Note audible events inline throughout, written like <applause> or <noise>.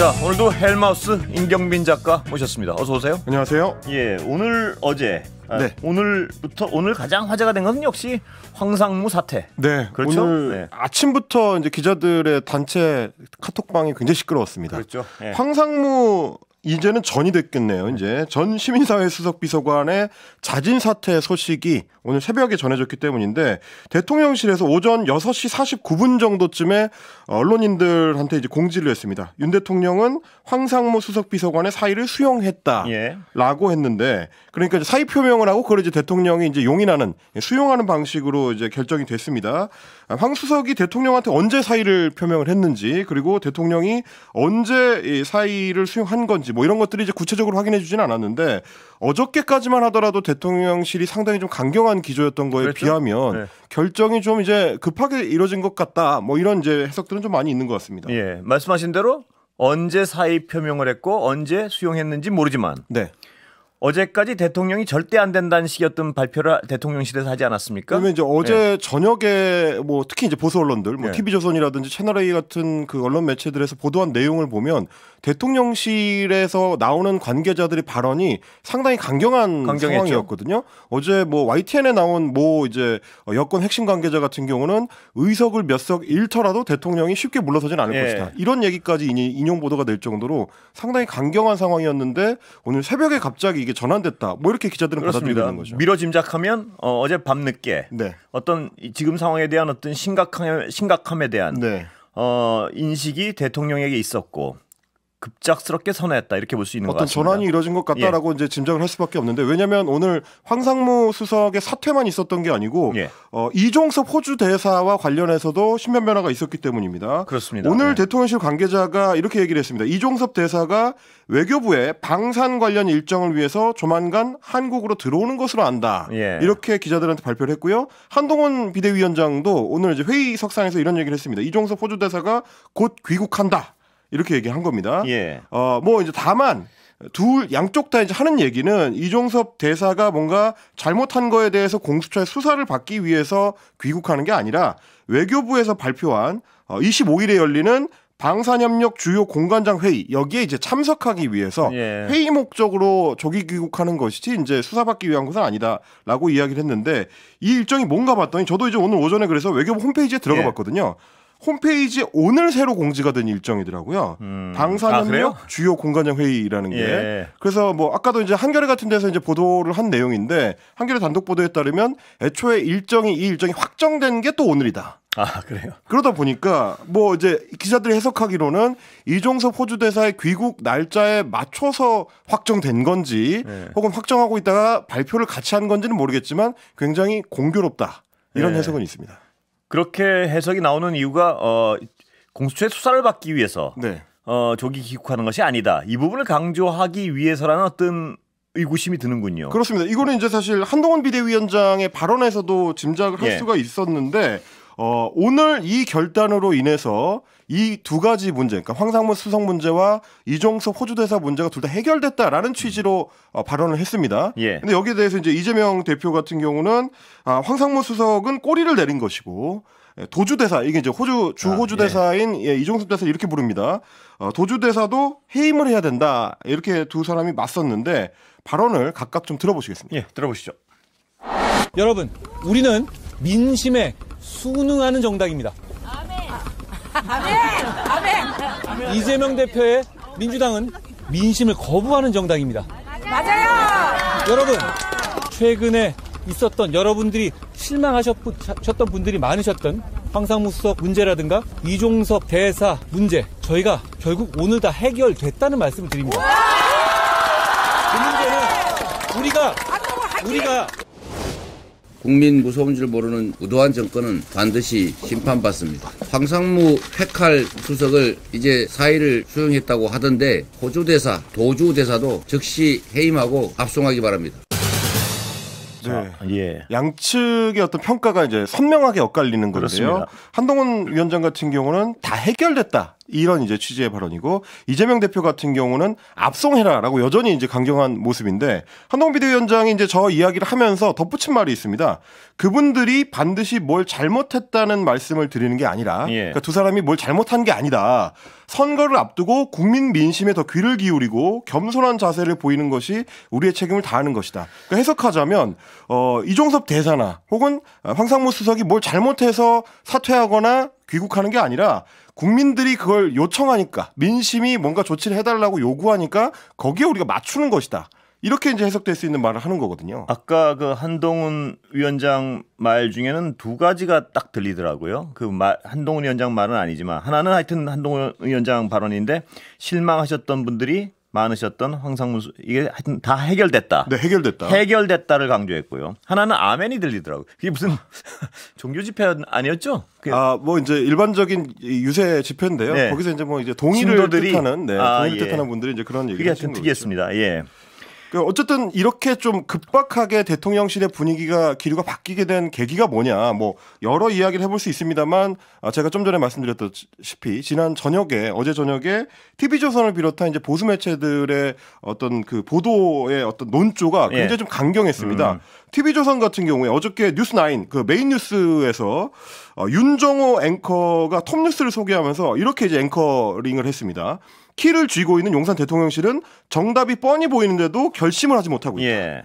자 오늘도 헬마우스 임경빈 작가 모셨습니다. 어서 오세요. 안녕하세요. 예 오늘 어제 아, 네. 오늘부터 오늘 가장 화제가 된 것은 역시 황상무 사태. 네. 그렇죠. 오늘 네. 아침부터 이제 기자들의 단체 카톡방이 굉장히 시끄러웠습니다. 그렇죠. 네. 황상무 이제는 전이 됐겠네요. 이제 전 시민사회 수석 비서관의 자진 사퇴 소식이 오늘 새벽에 전해졌기 때문인데 대통령실에서 오전 6시 49분 정도쯤에 언론인들한테 이제 공지를 했습니다. 윤 대통령은 황상무 수석 비서관의 사의를 수용했다라고 예. 했는데 그러니까 이제 사의 표명을 하고 그걸 이제 대통령이 이제 용인하는 예, 수용하는 방식으로 이제 결정이 됐습니다. 아, 황수석이 대통령한테 언제 사의를 표명을 했는지 그리고 대통령이 언제 사의를 수용한 건지 뭐 이런 것들이 이제 구체적으로 확인해 주지는 않았는데 어저께까지만 하더라도 대통령실이 상당히 좀 강경한 기조였던 거에 그랬죠? 비하면 네. 결정이 좀 이제 급하게 이뤄진것 같다 뭐 이런 이제 해석들은 좀 많이 있는 것 같습니다. 예 말씀하신 대로 언제 사의 표명을 했고 언제 수용했는지 모르지만 네. 어제까지 대통령이 절대 안 된다는 식이었던 발표를 대통령실에서 하지 않았습니까? 그러면 이제 어제 예. 저녁에 뭐 특히 이제 보수 언론들, 뭐 예. TV조선이라든지 채널A 같은 그 언론 매체들에서 보도한 내용을 보면 대통령실에서 나오는 관계자들의 발언이 상당히 강경한 강경했죠. 상황이었거든요. 어제 뭐 YTN에 나온 뭐 이제 여권 핵심 관계자 같은 경우는 의석을 몇 석 잃더라도 대통령이 쉽게 물러서진 않을 예. 것이다. 이런 얘기까지 인용 보도가 될 정도로 상당히 강경한 상황이었는데 오늘 새벽에 갑자기 이게 전환됐다. 뭐 이렇게 기자들은 받아들이는 거죠. 미뤄 짐작하면 어, 어제밤 늦게 네. 어떤 지금 상황에 대한 어떤 심각함 심각함에 대한 네. 어, 인식이 대통령에게 있었고 급작스럽게 선회했다 이렇게 볼 수 있는 어떤 전환이 이뤄진 것 같다라고 예. 이제 짐작을 할 수밖에 없는데 왜냐하면 오늘 황상무 수석의 사퇴만 있었던 게 아니고 예. 어, 이종섭 호주 대사와 관련해서도 신변 변화가 있었기 때문입니다. 그렇습니다. 오늘 네. 대통령실 관계자가 이렇게 얘기를 했습니다. 이종섭 대사가 외교부에 방산 관련 일정을 위해서 조만간 한국으로 들어오는 것으로 안다. 예. 이렇게 기자들한테 발표를 했고요. 한동훈 비대위원장도 오늘 이제 회의 석상에서 이런 얘기를 했습니다. 이종섭 호주 대사가 곧 귀국한다. 이렇게 얘기한 겁니다. 예. 어, 뭐 이제 다만 둘 양쪽 다 이제 하는 얘기는 이종섭 대사가 뭔가 잘못한 거에 대해서 공수처의 수사를 받기 위해서 귀국하는 게 아니라 외교부에서 발표한 어, 25일에 열리는 방산협력 주요 공관장 회의 여기에 이제 참석하기 위해서 예. 회의 목적으로 조기 귀국하는 것이지 이제 수사받기 위한 것은 아니다라고 이야기를 했는데 이 일정이 뭔가 봤더니 저도 이제 오늘 오전에 그래서 외교부 홈페이지에 들어가 예. 봤거든요. 홈페이지에 오늘 새로 공지가 된 일정이더라고요. 음. 방사능력 아, 주요 공간형 회의라는 게. 예. 그래서 뭐 아까도 이제 한겨레 같은 데서 이제 보도를 한 내용인데 한겨레 단독 보도에 따르면 애초에 일정이 이 일정이 확정된 게 또 오늘이다. 아 그래요. 그러다 보니까 뭐 이제 기자들이 해석하기로는 이종섭 호주 대사의 귀국 날짜에 맞춰서 확정된 건지, 네. 혹은 확정하고 있다가 발표를 같이 한 건지는 모르겠지만 굉장히 공교롭다 이런 네. 해석은 있습니다. 그렇게 해석이 나오는 이유가 어, 공수처의 수사를 받기 위해서 네. 어, 조기 귀국하는 것이 아니다. 이 부분을 강조하기 위해서라는 어떤 의구심이 드는군요. 그렇습니다. 이거는 이제 사실 한동훈 비대위원장의 발언에서도 짐작을 할 예. 수가 있었는데 어, 오늘 이 결단으로 인해서 이두 가지 문제, 그러니까 황상문 수석 문제와 이종섭 호주 대사 문제가 둘 다 해결됐다라는 취지로 어, 발언을 했습니다. 예. 근데 여기에 대해서 이제 이재명 대표 같은 경우는 아, 황상문 수석은 꼬리를 내린 것이고 예, 도주 대사 이게 이제 호주 주 아, 호주 대사인 예. 예, 이종섭 대사 이렇게 부릅니다. 어, 도주 대사도 해임을 해야 된다 이렇게 두 사람이 맞섰는데 발언을 각각 좀 들어보시겠습니다. 예, 들어보시죠. 여러분, 우리는 민심에 순응하는 정당입니다. 아멘! 아멘! 이재명 대표의 민주당은 민심을 거부하는 정당입니다. 맞아요! 여러분, 최근에 있었던 여러분들이 실망하셨던 분들이 많으셨던 황상무 수석 문제라든가 이종섭 대사 문제 저희가 결국 오늘 다 해결됐다는 말씀을 드립니다. 그 문제는 우리가 우리가 국민 무서운 줄 모르는 우도한 정권은 반드시 심판받습니다. 황상무 팩칼 수석을 이제 사의를 수용했다고 하던데 호주 대사, 도주 대사도 즉시 해임하고 압송하기 바랍니다. 네. 아, 예. 양측의 어떤 평가가 이제 선명하게 엇갈리는 건데요. 그렇습니다. 한동훈 위원장 같은 경우는 다 해결됐다 이런 이제 취지의 발언이고 이재명 대표 같은 경우는 압송해라라고 여전히 이제 강경한 모습인데 한동훈 비대위원장이 이제 저 이야기를 하면서 덧붙인 말이 있습니다. 그분들이 반드시 뭘 잘못했다는 말씀을 드리는 게 아니라 예. 그러니까 두 사람이 뭘 잘못한 게 아니다. 선거를 앞두고 국민 민심에 더 귀를 기울이고 겸손한 자세를 보이는 것이 우리의 책임을 다하는 것이다. 그러니까 해석하자면 어, 이종섭 대사나 혹은 황상무 수석이 뭘 잘못해서 사퇴하거나 귀국하는 게 아니라 국민들이 그걸 요청하니까 민심이 뭔가 조치를 해달라고 요구하니까 거기에 우리가 맞추는 것이다. 이렇게 이제 해석될 수 있는 말을 하는 거거든요. 아까 그 한동훈 위원장 말 중에는 두 가지가 딱 들리더라고요. 그 말, 한동훈 위원장 말은 아니지만 하나는 하여튼 한동훈 위원장 발언인데 실망하셨던 분들이 많으셨던 황상무 수 이게 하여튼 다 해결됐다. 네, 해결됐다. 해결됐다를 강조했고요. 하나는 아멘이 들리더라고요. 그게 무슨 아. <laughs> 종교 집회 아니었죠? 아, 뭐 이제 일반적인 유세 집회인데요. 네. 거기서 이제 뭐 이제 동의를 도들이 뜻하는 네, 아, 동의를 예. 뜻하는 분들이 이제 그런 얘기를 그게 하여튼 특이했습니다. 예. 그 어쨌든 이렇게 좀 급박하게 대통령실의 분위기가 기류가 바뀌게 된 계기가 뭐냐 뭐 여러 이야기를 해볼 수 있습니다만 아, 제가 좀 전에 말씀드렸다시피 지난 저녁에 어제 저녁에 TV조선을 비롯한 이제 보수 매체들의 어떤 그 보도의 어떤 논조가 예. 굉장히 예. 좀 강경했습니다. 음. TV조선 같은 경우에 어저께 뉴스9 그 메인 뉴스에서 어, 윤정호 앵커가 톱뉴스를 소개하면서 이렇게 이제 앵커링을 했습니다. 키를 쥐고 있는 용산 대통령실은 정답이 뻔히 보이는데도 결심을 하지 못하고 있다. 예.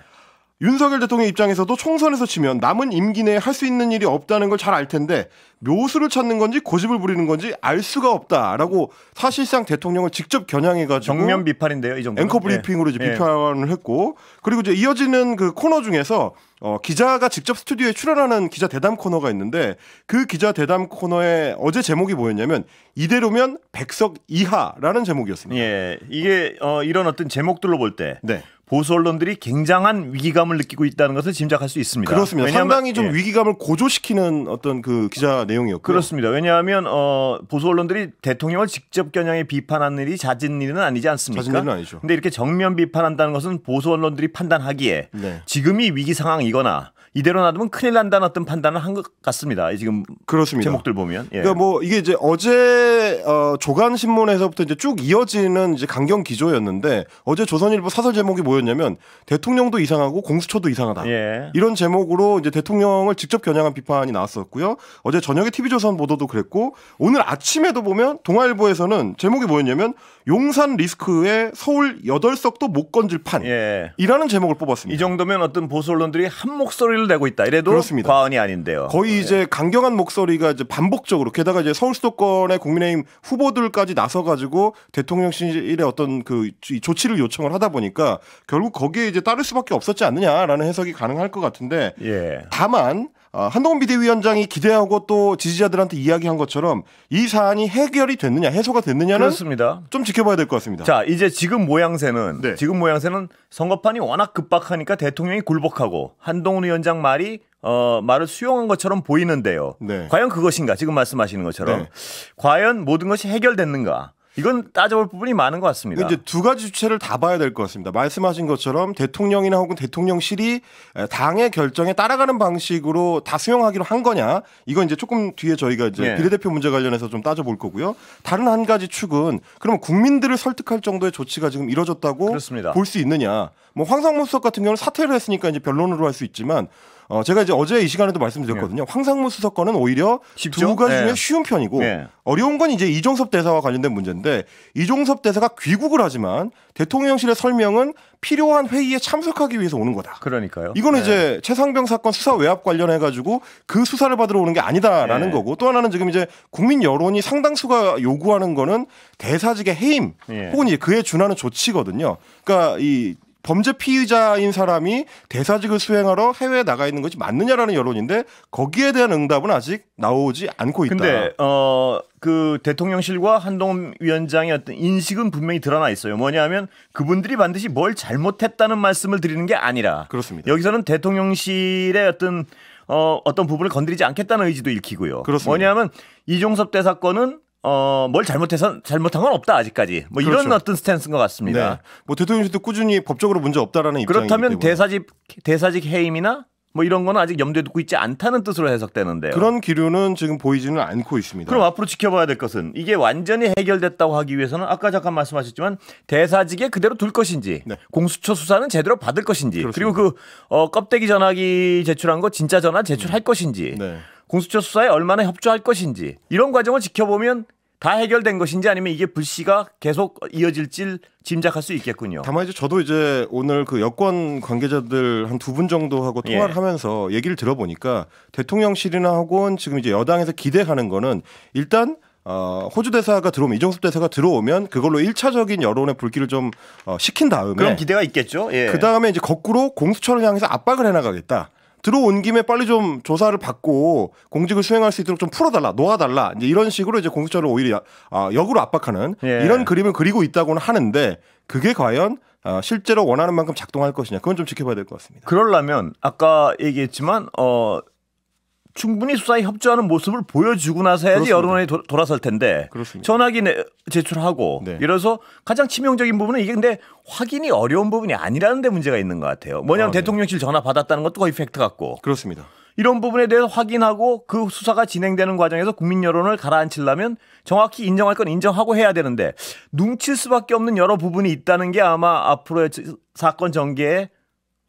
윤석열 대통령 입장에서도 총선에서 치면 남은 임기 내에 할 수 있는 일이 없다는 걸 잘 알 텐데 묘수를 찾는 건지 고집을 부리는 건지 알 수가 없다라고 사실상 대통령을 직접 겨냥해가지고 정면 비판인데요, 이 정도. 앵커 브리핑으로 예. 이제 예. 비판을 예. 했고 그리고 이제 이어지는 그 코너 중에서 어, 기자가 직접 스튜디오에 출연하는 기자 대담 코너가 있는데 그 기자 대담 코너에 어제 제목이 뭐였냐면 이대로면 백석 이하라는 제목이었습니다. 예, 이게 어, 이런 어떤 제목들로 볼 때. 네. 보수 언론들이 굉장한 위기감을 느끼고 있다는 것을 짐작할 수 있습니다. 그렇습니다. 왜냐하면, 상당히 좀 예. 위기감을 고조시키는 어떤 그 기자 내용이었고 그렇습니다. 왜냐하면 어, 보수 언론들이 대통령을 직접 겨냥해 비판하는 일이 잦은 일은 아니지 않습니까? 잦은 일은 아니죠. 근데 이렇게 정면 비판한다는 것은 보수 언론들이 판단하기에 네. 지금이 위기 상황이거나 이대로 놔두면 큰일 난다는 어떤 판단을 한 것 같습니다. 지금 그렇습니다. 제목들 보면. 예. 그러니까 뭐 이게 이제 어제 어, 조간 신문에서부터 이제 쭉 이어지는 이제 강경 기조였는데 어제 조선일보 사설 제목이 뭐였냐면 대통령도 이상하고 공수처도 이상하다. 예. 이런 제목으로 이제 대통령을 직접 겨냥한 비판이 나왔었고요. 어제 저녁에 TV조선 보도도 그랬고 오늘 아침에도 보면 동아일보에서는 제목이 뭐였냐면 용산 리스크에 서울 여덟 석도못 건질 판이라는 예. 제목을 뽑았습니다. 이 정도면 어떤 보수 언론들이 한 목소리를 내고 있다. 이래도 그렇습니다. 과언이 아닌데요. 거의 예. 이제 강경한 목소리가 이제 반복적으로 게다가 이제 서울 수도권의 국민의힘 후보들까지 나서 가지고 대통령실에 어떤 그 조치를 요청을 하다 보니까 결국 거기에 이제 따를 수밖에 없었지 않느냐라는 해석이 가능할 것 같은데 예. 다만 어, 한동훈 비대위원장이 기대하고 또 지지자들한테 이야기한 것처럼 이 사안이 해결이 됐느냐 해소가 됐느냐는 그렇습니다. 좀 지켜봐야 될 것 같습니다. 자 이제 지금 모양새는 네. 지금 모양새는 선거판이 워낙 급박하니까 대통령이 굴복하고 한동훈 위원장 말이 어, 말을 수용한 것처럼 보이는데요. 네. 과연 그것인가 지금 말씀하시는 것처럼 네. 과연 모든 것이 해결됐는가? 이건 따져볼 부분이 많은 것 같습니다. 이제 두 가지 주체를 다 봐야 될 것 같습니다. 말씀하신 것처럼 대통령이나 혹은 대통령실이 당의 결정에 따라가는 방식으로 다 수용하기로 한 거냐 이건 이제 조금 뒤에 저희가 이제 예. 비례대표 문제 관련해서 좀 따져볼 거고요. 다른 한 가지 축은 그러면 국민들을 설득할 정도의 조치가 지금 이뤄졌다고 볼 수 있느냐? 뭐 황상무 수석 같은 경우는 사퇴를 했으니까 이제 변론으로 할 수 있지만 어, 제가 이제 어제 이 시간에도 말씀드렸거든요. 네. 황상무 수석 건은 오히려 쉽죠? 두 가지 중에 네. 쉬운 편이고 네. 어려운 건 이제 이종섭 대사와 관련된 문제인데 이종섭 대사가 귀국을 하지만 대통령실의 설명은 필요한 회의에 참석하기 위해서 오는 거다. 그러니까요. 이거는 네. 이제 최상병 사건 수사 외압 관련해 가지고 그 수사를 받으러 오는 게 아니다라는 거고 또 하나는 지금 이제 국민 여론이 상당수가 요구하는 거는 대사직의 해임 혹은 이제 그에 준하는 조치거든요. 그러니까 이 범죄 피의자인 사람이 대사직을 수행하러 해외에 나가 있는 것이 맞느냐라는 여론인데 거기에 대한 응답은 아직 나오지 않고 있다. 근데 어 그 대통령실과 한동훈 위원장의 어떤 인식은 분명히 드러나 있어요. 뭐냐면 그분들이 반드시 뭘 잘못했다는 말씀을 드리는 게 아니라 그렇습니다. 여기서는 대통령실의 어떤 어, 어떤 부분을 건드리지 않겠다는 의지도 읽히고요. 그렇습니다. 뭐냐면 이종섭 대사건은 어, 뭘 잘못해서 잘못한 건 없다 아직까지 뭐 그렇죠. 이런 어떤 스탠스인 것 같습니다. 네. 뭐 대통령실도 꾸준히 법적으로 문제 없다라는 입장이 그렇다면 대사직 대사직 해임이나 뭐 이런 거는 아직 염두에 두고 있지 않다는 뜻으로 해석되는데요. 그런 기류는 지금 보이지는 않고 있습니다. 그럼 앞으로 지켜봐야 될 것은 이게 완전히 해결됐다고 하기 위해서는 아까 잠깐 말씀하셨지만 대사직에 그대로 둘 것인지 네. 공수처 수사는 제대로 받을 것인지 그렇습니다. 그리고 그 어, 껍데기 전화기 제출한 거 진짜 전화 제출할 음. 것인지 네. 공수처 수사에 얼마나 협조할 것인지 이런 과정을 지켜보면 다 해결된 것인지 아니면 이게 불씨가 계속 이어질지 짐작할 수 있겠군요. 다만 이제 저도 이제 오늘 그 여권 관계자들 한 두 분 정도하고 예. 통화를 예. 하면서 얘기를 들어보니까 대통령실이나 혹은 지금 이제 여당에서 기대하는 거는 일단 어, 호주 대사가 들어오면 이종섭 대사가 들어오면 그걸로 1차적인 여론의 불길을 좀 어, 식힌 다음에 그런 기대가 있겠죠. 예. 그 다음에 이제 거꾸로 공수처를 향해서 압박을 해나가겠다. 들어온 김에 빨리 좀 조사를 받고 공직을 수행할 수 있도록 좀 풀어달라, 놓아달라 이제 이런 식으로 이제 공수처를 오히려 아, 역으로 압박하는 예. 이런 그림을 그리고 있다고는 하는데 그게 과연 아, 실제로 원하는 만큼 작동할 것이냐 그건 좀 지켜봐야 될 것 같습니다. 그럴라면 아까 얘기했지만 어 충분히 수사에 협조하는 모습을 보여주고 나서야지 그렇습니다. 여론이 돌아설 텐데 그렇습니다. 전화기 내, 제출하고 네. 이래서 가장 치명적인 부분은 이게 근데 확인이 어려운 부분이 아니라는 데 문제가 있는 것 같아요. 뭐냐면 아, 네. 대통령실 전화 받았다는 것도 거의 팩트 같고 그렇습니다. 이런 부분에 대해서 확인하고 그 수사가 진행되는 과정에서 국민 여론을 가라앉히려면 정확히 인정할 건 인정하고 해야 되는데 눈칠 수밖에 없는 여러 부분이 있다는 게 아마 앞으로의 사건 전개에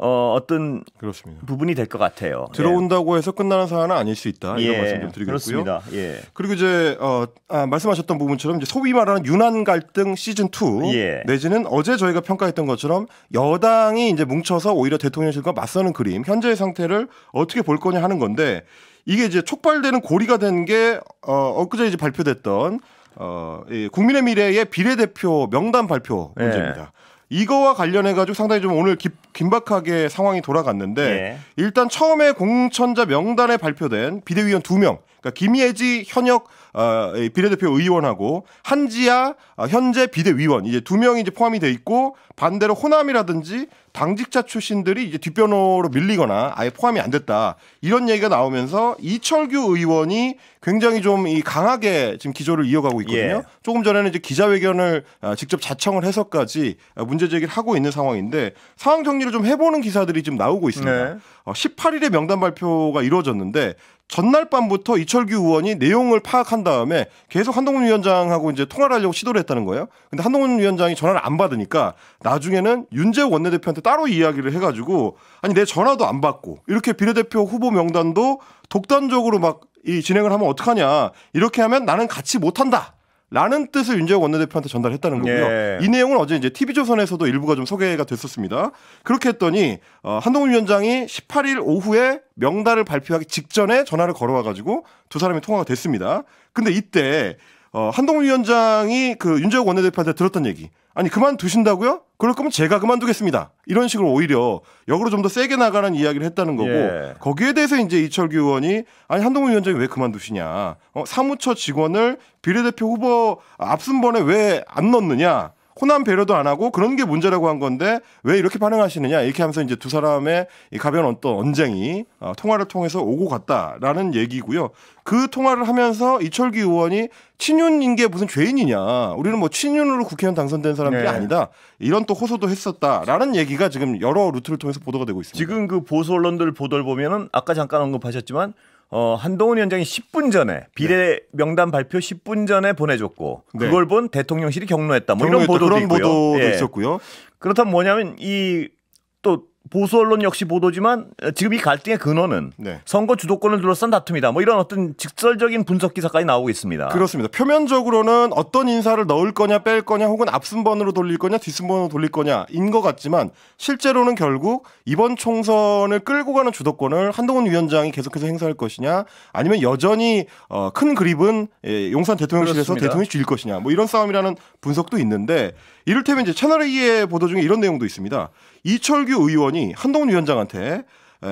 어, 어떤 그렇습니다. 부분이 될 것 같아요. 들어온다고 예. 해서 끝나는 사안은 아닐 수 있다 이런 예, 말씀 좀 드리겠고요. 그렇습니다. 예. 그리고 이제 어, 아, 말씀하셨던 부분처럼 이제 소위 말하는 유난 갈등 시즌 2 예. 내지는 어제 저희가 평가했던 것처럼 여당이 이제 뭉쳐서 오히려 대통령실과 맞서는 그림 현재의 상태를 어떻게 볼 거냐 하는 건데 이게 이제 촉발되는 고리가 된 게 어, 엊그제 이제 발표됐던 어, 이 국민의 미래의 비례대표 명단 발표 예. 문제입니다. 예. 이거와 관련해 가지고 상당히 좀 오늘 기, 긴박하게 상황이 돌아갔는데 예. 일단 처음에 공천자 명단에 발표된 비대위원 두 명, 그러니까 김예지 현역 어, 비례대표 의원하고 한지아 어, 현재 비대위원 이제 두 명이 이제 포함이 돼 있고 반대로 호남이라든지 당직자 출신들이 이제 뒷변호로 밀리거나 아예 포함이 안 됐다 이런 얘기가 나오면서 이철규 의원이 굉장히 좀이 강하게 지금 기조를 이어가고 있거든요. 예. 조금 전에는 이제 기자회견을 어, 직접 자청을 해서까지 문제 제기를 하고 있는 상황인데 상황 정리를 좀 해보는 기사들이 지금 나오고 있습니다. 네. 18일에 명단 발표가 이루어졌는데 전날 밤부터 이철규 의원이 내용을 파악한 다음에 계속 한동훈 위원장하고 이제 통화를 하려고 시도를 했다는 거예요. 근데 한동훈 위원장이 전화를 안 받으니까 나중에는 윤재욱 원내대표한테 따로 이야기를 해가지고 아니 내 전화도 안 받고 이렇게 비례대표 후보 명단도 독단적으로 막 이 진행을 하면 어떡하냐 이렇게 하면 나는 같이 못한다 라는 뜻을 윤재욱 원내대표한테 전달했다는 거고요. 예. 이 내용은 어제 이제 TV조선에서도 일부가 좀 소개가 됐었습니다. 그렇게 했더니 어, 한동훈 위원장이 18일 오후에 명단을 발표하기 직전에 전화를 걸어와가지고 두 사람이 통화가 됐습니다. 근데 이때 어, 한동훈 위원장이 그 윤재욱 원내대표한테 들었던 얘기. 아니 그만두신다고요? 그럴 거면 제가 그만두겠습니다. 이런 식으로 오히려 역으로 좀 더 세게 나가는 이야기를 했다는 거고 예. 거기에 대해서 이제 이철규 의원이 아니 한동훈 위원장이 왜 그만두시냐? 어, 사무처 직원을 비례대표 후보 앞순번에 왜 안 넣느냐? 호남 배려도 안 하고 그런 게 문제라고 한 건데 왜 이렇게 반응하시느냐 이렇게 하면서 이제 두 사람의 이 가벼운 어떤 언쟁이 어, 통화를 통해서 오고 갔다라는 얘기고요. 그 통화를 하면서 이철기 의원이 친윤인 게 무슨 죄인이냐. 우리는 뭐 친윤으로 국회의원 당선된 사람들이 네. 아니다. 이런 또 호소도 했었다라는 얘기가 지금 여러 루트를 통해서 보도가 되고 있습니다. 지금 그 보수 언론들 보도를 보면은 아까 잠깐 언급하셨지만 어, 한동훈 위원장이 10분 전에 비례 네. 명단 발표 10분 전에 보내줬고 네. 그걸 본 대통령실이 경로했다. 뭐 경로했다. 이런 보도도 그런 있고요. 보도도 예. 있었고요. 그렇다면 뭐냐면 이또 보수 언론 역시 보도지만 어, 지금 이 갈등의 근원은 네. 선거 주도권을 둘러싼 다툼이다. 뭐 이런 어떤 직설적인 분석 기사까지 나오고 있습니다. 그렇습니다. 표면적으로는 어떤 인사를 넣을 거냐 뺄 거냐 혹은 앞순번으로 돌릴 거냐 뒷순번으로 돌릴 거냐인 것 같지만 실제로는 결국 이번 총선을 끌고 가는 주도권을 한동훈 위원장이 계속해서 행사할 것이냐 아니면 여전히 어, 큰 그립은 예, 용산 대통령실에서 대통령이 쥐일 것이냐 뭐 이런 싸움이라는 분석도 있는데 이를테면 이제 채널A의 보도 중에 이런 내용도 있습니다. 이철규 의원이 한동훈 위원장한테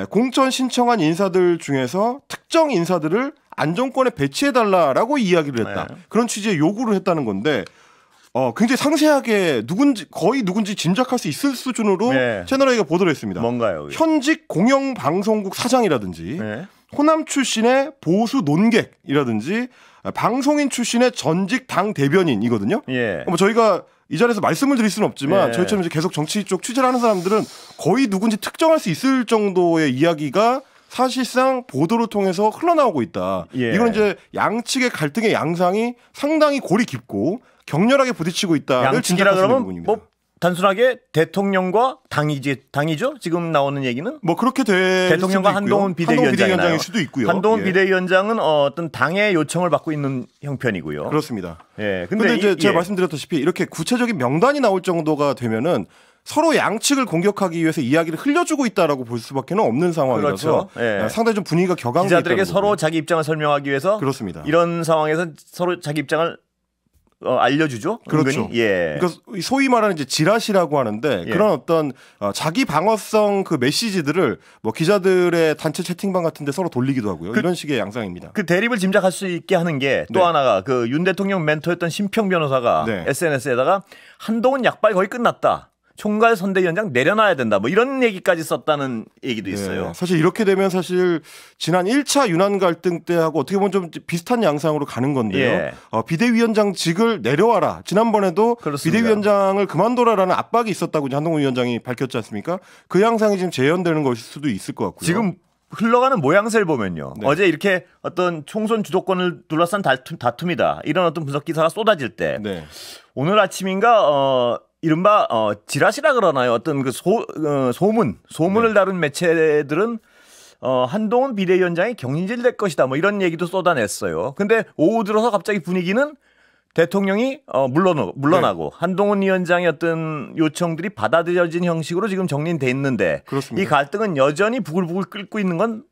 공천 신청한 인사들 중에서 특정 인사들을 안정권에 배치해달라라고 이야기를 했다. 네. 그런 취지의 요구를 했다는 건데 어, 굉장히 상세하게 누군지 거의 누군지 짐작할 수 있을 수준으로 네. 채널A가 보도를 했습니다. 뭔가요? 이게? 현직 공영방송국 사장이라든지 네. 호남 출신의 보수 논객이라든지 아, 방송인 출신의 전직 당 대변인이거든요. 예. 뭐 저희가 이 자리에서 말씀을 드릴 수는 없지만 예. 저희처럼 이제 계속 정치 쪽 취재를 하는 사람들은 거의 누군지 특정할 수 있을 정도의 이야기가 사실상 보도를 통해서 흘러나오고 있다. 예. 이건 이제 양측의 갈등의 양상이 상당히 골이 깊고 격렬하게 부딪히고 있다를 양측이라 그러면 분입니다뭐 단순하게 대통령과 당이지 당이죠. 지금 나오는 얘기는 뭐 그렇게 될 대통령과 한동훈 비대위원장일 수도 있고요. 한동훈 예. 비대위원장은 어, 떤 당의 요청을 받고 있는 형편이고요. 그렇습니다. 예. 근데, 근데 이제 이, 제가 예. 말씀드렸다시피 이렇게 구체적인 명단이 나올 정도가 되면은 서로 양측을 공격하기 위해서 이야기를 흘려주고 있다라고 볼 수밖에 없는 상황이라서 그렇죠. 예. 아, 상당히 좀 분위기가 격앙돼 기자들에게 서로 거군요. 자기 입장을 설명하기 위해서 그렇습니다. 이런 상황에서 서로 자기 입장을 어, 알려주죠. 그렇죠. 은근히? 예. 그러니까 소위 말하는 이제 지라시라고 하는데 예. 그런 어떤 어, 자기 방어성 그 메시지들을 뭐 기자들의 단체 채팅방 같은데 서로 돌리기도 하고요. 그, 이런 식의 양상입니다. 그 대립을 짐작할 수 있게 하는 게또 네. 하나가 그 윤 대통령 멘토였던 심평 변호사가 네. SNS에다가 한동훈 약발 거의 끝났다. 총괄 선대위원장 내려놔야 된다. 뭐 이런 얘기까지 썼다는 얘기도 네. 있어요. 네, 사실 이렇게 되면 사실 지난 1차 유난 갈등 때하고 어떻게 보면 좀 비슷한 양상으로 가는 건데요. 예. 어, 비대위원장직을 내려와라. 지난번에도 그렇습니다. 비대위원장을 그만둬라라는 압박이 있었다고 한동훈 위원장이 밝혔지 않습니까? 그 양상이 지금 재현되는 것일 수도 있을 것 같고요. 지금 흘러가는 모양새를 보면요. 네. 어제 이렇게 어떤 총선 주도권을 둘러싼 다툼, 이다 이런 어떤 분석 기사가 쏟아질 때 네. 오늘 아침인가 어 이른바 어, 지라시라 그러나요? 어떤 그 소, 어, 소문, 소문을 네. 다룬 매체들은 어, 한동훈 비대위원장이 경질될 것이다. 뭐 이런 얘기도 쏟아냈어요. 근데 오후 들어서 갑자기 분위기는 대통령이 어, 물러나, 물러나고 네. 한동훈 위원장의 어떤 요청들이 받아들여진 형식으로 지금 정리돼 있는데 그렇습니다. 이 갈등은 여전히 부글부글 끓고 있는 건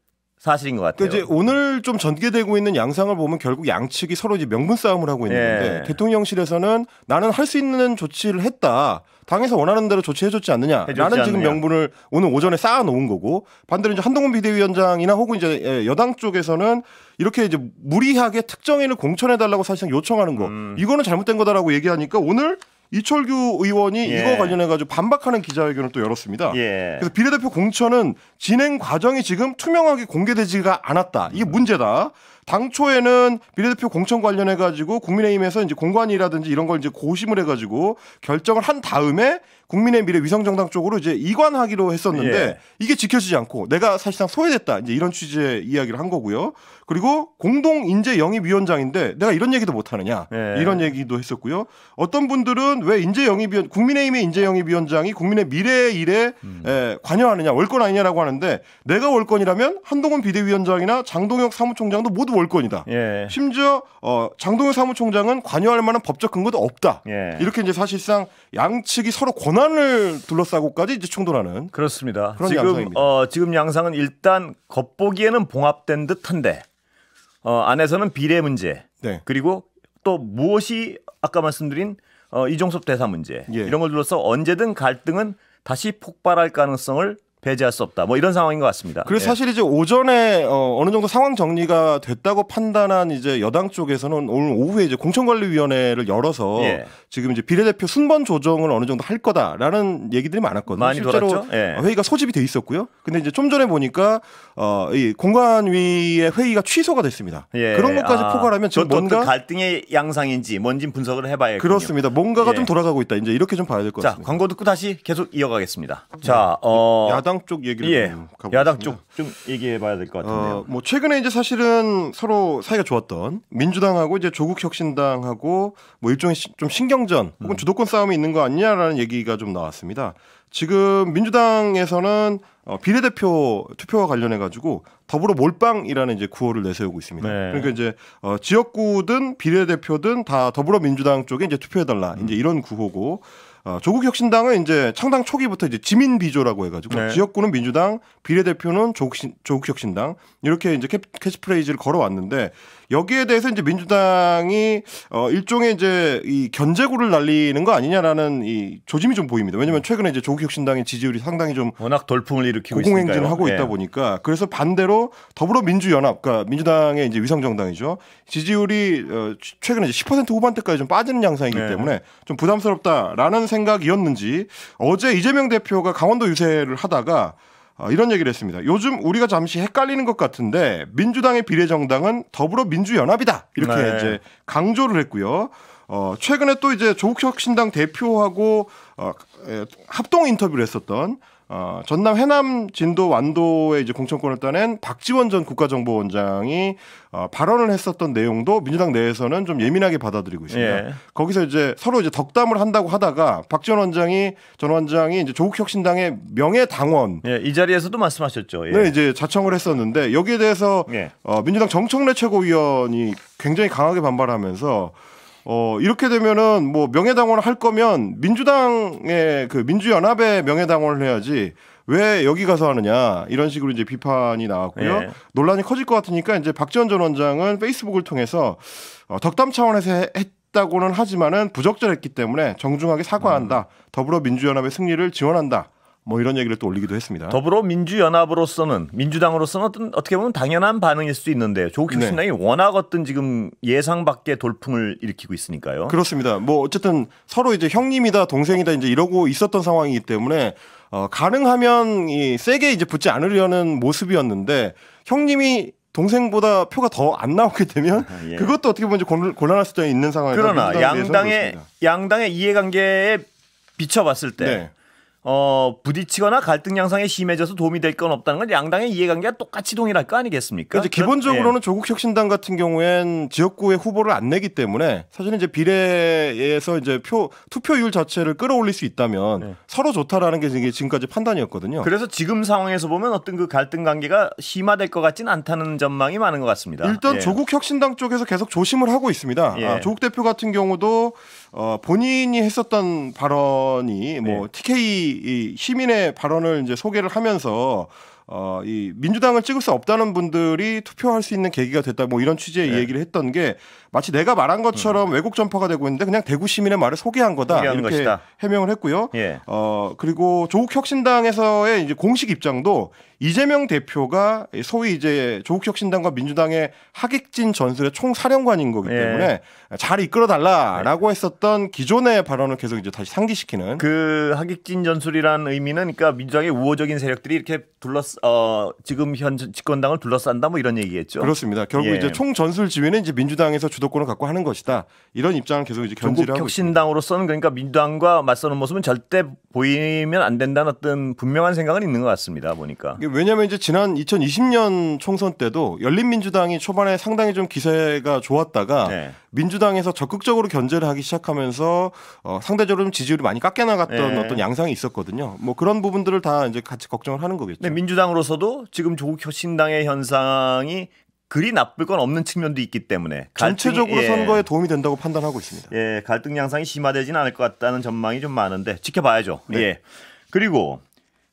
사실인 것 같아요. 그 이제 오늘 좀 전개되고 있는 양상을 보면 결국 양측이 서로 이제 명분 싸움을 하고 있는 예. 데 대통령실에서는 나는 할 수 있는 조치를 했다. 당에서 원하는 대로 조치해줬지 않느냐. 나는 지금 명분을 오늘 오전에 쌓아놓은 거고 반대로 이제 한동훈 비대위원장이나 혹은 이제 예, 여당 쪽에서는 이렇게 이제 무리하게 특정인을 공천해달라고 사실상 요청하는 거. 음. 이거는 잘못된 거다라고 얘기하니까 오늘 이철규 의원이 예. 이거 관련해 가지고 반박하는 기자회견을 또 열었습니다. 예. 그래서 비례대표 공천은 진행 과정이 지금 투명하게 공개되지가 않았다. 이게 문제다. 당초에는 비례대표 공천 관련해 가지고 국민의힘에서 이제 공관이라든지 이런 걸 이제 고심을 해 가지고 결정을 한 다음에 국민의 미래 위성정당 쪽으로 이제 이관하기로 했었는데 예. 이게 지켜지지 않고 내가 사실상 소외됐다 이제 이런 취지의 이야기를 한 거고요. 그리고 공동 인재 영입위원장인데 내가 이런 얘기도 못 하느냐 예. 이런 얘기도 했었고요. 어떤 분들은 왜 인재 영입위원 국민의힘의 인재 영입위원장이 국민의 미래 일에 음. 에, 예, 관여하느냐 월권 아니냐라고 하는데 내가 월권이라면 한동훈 비대위원장이나 장동혁 사무총장도 모두 월권이다. 예. 심지어 어, 장동혁 사무총장은 관여할 만한 법적 근거도 없다. 예. 이렇게 이제 사실상 양측이 서로 권한 권한을 둘러싸고까지 이제 충돌하는 그렇습니다. 그런 지금 양상입니다. 어, 지금 양상은 일단 겉보기에는 봉합된 듯한데 어, 안에서는 비례 문제 네. 그리고 또 무엇이 아까 말씀드린 어, 이종섭 대사 문제 예. 이런 걸둘러서 언제든 갈등은 다시 폭발할 가능성을 배제할 수 없다. 뭐 이런 상황인 것 같습니다. 그래서 예. 사실 이제 오전에 어, 느 정도 상황 정리가 됐다고 판단한 이제 여당 쪽에서는 오늘 오후에 이제 공천관리위원회를 열어서 예. 지금 이제 비례대표 순번 조정을 어느 정도 할 거다라는 얘기들이 많았거든요. 실제로 돌았죠? 예. 회의가 소집이 돼 있었고요. 근데 이제 좀 전에 보니까 어, 이 공관위의 회의가 취소가 됐습니다. 예. 그런 것까지 아, 포괄하면 지금 뭔가 그 갈등의 양상인지 뭔진 분석을 해봐야 그렇습니다. 뭔가가 예. 좀 돌아가고 있다. 이제 이렇게 좀 봐야 될 것 같습니다. 광고 듣고 다시 계속 이어가겠습니다. 네. 자, 어, 야당 야당 쪽 얘기를 예. 가보겠습니다. 야당 쪽 좀 얘기해봐야 될것 어, 같은데요. 어, 뭐 최근에 이제 사실은 서로 사이가 좋았던 민주당하고 이제 조국 혁신당하고 뭐 일종의 시, 좀 신경전 혹은 음. 주도권 싸움이 있는 거 아니냐라는 얘기가 좀 나왔습니다. 지금 민주당에서는 어, 비례대표 투표와 관련해 가지고 더불어 몰빵이라는 이제 구호를 내세우고 있습니다. 네. 그러니까 이제 어, 지역구든 비례대표든 다 더불어민주당 쪽에 이제 투표해달라 음. 이제 이런 구호고. 어, 조국 혁신당은 이제 창당 초기부터 이제 지민 비조라고 해가지고 네. 지역구는 민주당, 비례대표는 조국, 조국 혁신당 이렇게 이제 캐치프레이즈를 걸어왔는데 여기에 대해서 이제 민주당이 어, 일종의 이제 이 견제구를 날리는 거 아니냐라는 이 조짐이 좀 보입니다. 왜냐하면 최근에 이제 조국 혁신당의 지지율이 상당히 좀 워낙 돌풍을 일으키고 고공행진을 하고 네. 있다 예. 보니까 그래서 반대로 더불어민주연합, 그러니까 민주당의 이제 위성정당이죠. 지지율이 어, 최근에 이제 10% 후반대까지 좀 빠지는 양상이기 네. 때문에 좀 부담스럽다라는 생각이었는지 어제 이재명 대표가 강원도 유세를 하다가 어, 이런 얘기를 했습니다. 요즘 우리가 잠시 헷갈리는 것 같은데 민주당의 비례정당은 더불어민주연합이다 이렇게 네. 이제 강조를 했고요. 어, 최근에 또 이제 조국혁신당 대표하고 어, 에, 합동 인터뷰를 했었던 어, 전남 해남 진도 완도에 이제 공천권을 따낸 박지원 전 국가정보원장이 어, 발언을 했었던 내용도 민주당 내에서는 좀 예민하게 받아들이고 있습니다. 예. 거기서 이제 서로 이제 덕담을 한다고 하다가 박지원 원장이 전 원장이 이제 조국 혁신당의 명예 당원 예, 이 자리에서도 말씀하셨죠. 예. 네, 이제 자청을 했었는데 여기에 대해서 예. 어, 민주당 정청래 최고위원이 굉장히 강하게 반발하면서 어, 이렇게 되면은 뭐 명예당원을 할 거면 민주당의 그 민주연합의 명예당원을 해야지 왜 여기 가서 하느냐 이런 식으로 이제 비판이 나왔고요. 네. 논란이 커질 것 같으니까 이제 박지원 전 원장은 페이스북을 통해서 어, 덕담 차원에서 했다고는 하지만은 부적절했기 때문에 정중하게 사과한다. 음. 더불어민주연합의 승리를 지원한다. 뭐 이런 얘기를 또 올리기도 했습니다. 더불어민주연합으로서는 민주당으로서는 어떤 어떻게 보면 당연한 반응일 수도 있는데 조국 혁신당이 네. 워낙 어떤 지금 예상 밖의 돌풍을 일으키고 있으니까요. 그렇습니다. 뭐 어쨌든 서로 이제 형님이다 동생이다 이제 이러고 있었던 상황이기 때문에 어, 가능하면 이 세게 이제 붙지 않으려는 모습이었는데 형님이 동생보다 표가 더 안 나오게 되면 <laughs> 예. 그것도 어떻게 보면 곤, 곤란할 수도 있는 상황이다. 그러나 양당의 양당의 이해관계에 비춰봤을 때 네. 어, 부딪히거나 갈등 양상에 심해져서 도움이 될 건 없다는 건 양당의 이해관계가 똑같이 동일할 거 아니겠습니까? 그러니까 이제 기본적으로는 예. 조국혁신당 같은 경우엔 지역구에 후보를 안 내기 때문에 사실은 이제 비례에서 이제 표 투표율 자체를 끌어올릴 수 있다면 예. 서로 좋다라는 게 지금까지 판단이었거든요. 그래서 지금 상황에서 보면 어떤 그 갈등 관계가 심화될 것 같진 않다는 전망이 많은 것 같습니다. 일단 예. 조국혁신당 쪽에서 계속 조심을 하고 있습니다. 예. 아, 조국 대표 같은 경우도 어, 본인이 했었던 발언이 뭐 네. TK 시민의 발언을 이제 소개를 하면서 어, 이 민주당을 찍을 수 없다는 분들이 투표할 수 있는 계기가 됐다 뭐 이런 취지의 네. 얘기를 했던 게 마치 내가 말한 것처럼 음. 왜곡 전파가 되고 있는데 그냥 대구 시민의 말을 소개한 거다 이렇게 것이다. 해명을 했고요. 예. 어 그리고 조국 혁신당에서의 이제 공식 입장도 이재명 대표가 소위 이제 조국혁신당과 민주당의 하객진 전술의 총사령관인 거기 네. 때문에 예. 잘 이끌어 달라라고 네. 했었던 기존의 발언을 계속 이제 다시 상기시키는 그 하객진 전술이란 의미는 그러니까 민주당의 우호적인 세력들이 이렇게 둘러싸 어, 지금 현 집권당을 둘러싼다 뭐 이런 얘기겠죠. 그렇습니다. 결국 예. 이제 총 전술 지위는 이제 민주당에서 주도권을 갖고 하는 것이다. 이런 입장을 계속 이제 견지를 하고 혁신당으로서는 그러니까 민주당과 맞서는 모습은 절대 보이면 안 된다는 어떤 분명한 생각은 있는 것 같습니다. 보니까 왜냐면 이제 지난 2020년 총선 때도 열린민주당이 초반에 상당히 좀 기세가 좋았다가 네. 민주당에서 적극적으로 견제를 하기 시작하면서 어, 상대적으로 좀 지지율이 많이 깎여 나갔던 네. 어떤 양상이 있었거든요. 뭐 그런 부분들을 다 이제 같이 걱정을 하는 거겠죠. 네, 민주당으로서도 지금 조국 혁신당의 현상이 그리 나쁠 건 없는 측면도 있기 때문에 갈등, 전체적으로 예. 선거에 도움이 된다고 판단하고 있습니다. 예, 갈등 양상이 심화되지는 않을 것 같다는 전망이 좀 많은데 지켜봐야죠. 네. 예. 그리고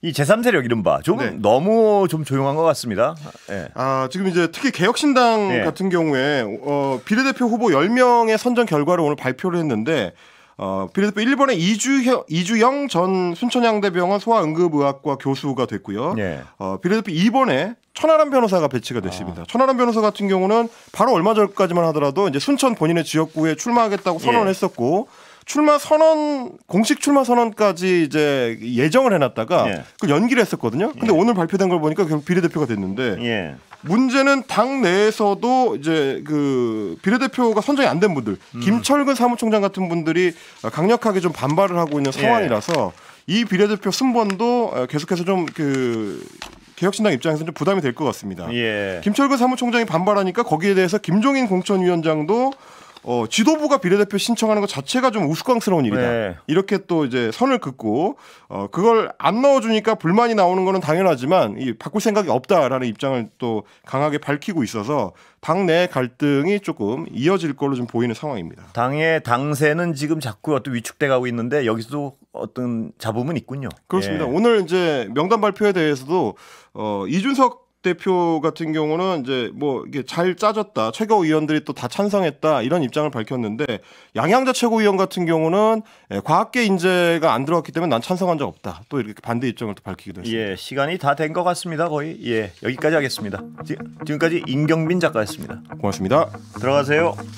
이 제3세력 이른바 좀 네. 너무 좀 조용한 것 같습니다. 네. 아, 지금 이제 특히 개혁신당 네. 같은 경우에 어, 비례대표 후보 10명의 선정 결과를 오늘 발표를 했는데 어, 비례대표 1번에 이주형, 이주영 전 순천향대병원 소아응급의학과 교수가 됐고요. 예. 어, 비례대표 2번에 천하람 변호사가 배치가 됐습니다. 아. 천하람 변호사 같은 경우는 바로 얼마 전까지만 하더라도 이제 순천 본인의 지역구에 출마하겠다고 선언을 했었고 출마 선언 공식 출마 선언까지 이제 예정을 해놨다가 예. 그 연기를 했었거든요. 근데 예. 오늘 발표된 걸 보니까 결국 비례대표가 됐는데 예. 문제는 당 내에서도 이제 그 비례대표가 선정이 안 된 분들 음. 김철근 사무총장 같은 분들이 강력하게 좀 반발을 하고 있는 상황이라서 예. 이 비례대표 순번도 계속해서 좀 그 개혁신당 입장에서는 좀 부담이 될 것 같습니다. 예. 김철근 사무총장이 반발하니까 거기에 대해서 김종인 공천위원장도 어, 지도부가 비례대표 신청하는 것 자체가 좀 우스꽝스러운 일이다. 네. 이렇게 또 이제 선을 긋고 어, 그걸 안 넣어주니까 불만이 나오는 거는 당연하지만 이 바꿀 생각이 없다라는 입장을 또 강하게 밝히고 있어서 당내 갈등이 조금 이어질 걸로 좀 보이는 상황입니다. 당의 당세는 지금 자꾸 어떤 위축돼 가고 있는데 여기서도 어떤 잡음은 있군요. 그렇습니다. 예. 오늘 이제 명단 발표에 대해서도 어, 이준석 대표 같은 경우는 이제 뭐 이게 잘 짜졌다. 최고위원들이 또 다 찬성했다. 이런 입장을 밝혔는데 양양자 최고위원 같은 경우는 예, 과학계 인재가 안 들어갔기 때문에 난 찬성한 적 없다. 또 이렇게 반대 입장을 또 밝히기도 했습니다. 예, 시간이 다 된 것 같습니다. 거의. 예, 여기까지 하겠습니다. 지금까지 임경빈 작가였습니다. 고맙습니다. 들어가세요.